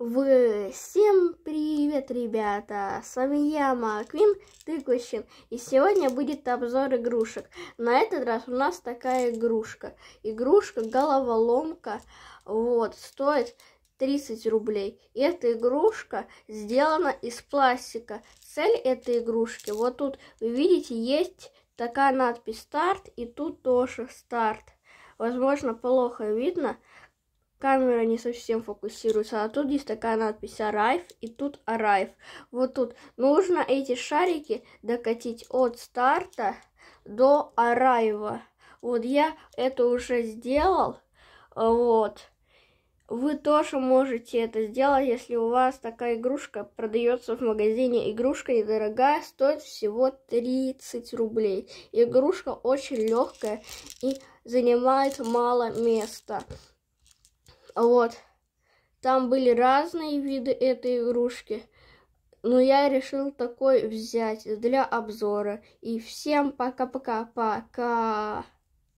Всем привет, ребята! С вами я, Маквин Тыкущин, и сегодня будет обзор игрушек. На этот раз у нас такая игрушка. Игрушка головоломка, вот, стоит 30 рублей. И эта игрушка сделана из пластика. Цель этой игрушки, вот тут, вы видите, есть такая надпись «Старт», и тут тоже «Старт». Возможно, плохо видно, камера не совсем фокусируется, а тут есть такая надпись «Arrive» и тут «Arrive». Вот тут нужно эти шарики докатить от старта до «Arrive». Вот я это уже сделал, вот. Вы тоже можете это сделать, если у вас такая игрушка продается в магазине. Игрушка недорогая, стоит всего 30 рублей. Игрушка очень легкая и занимает мало места. А вот. Там были разные виды этой игрушки. Но я решил такой взять для обзора. И всем пока-пока-пока.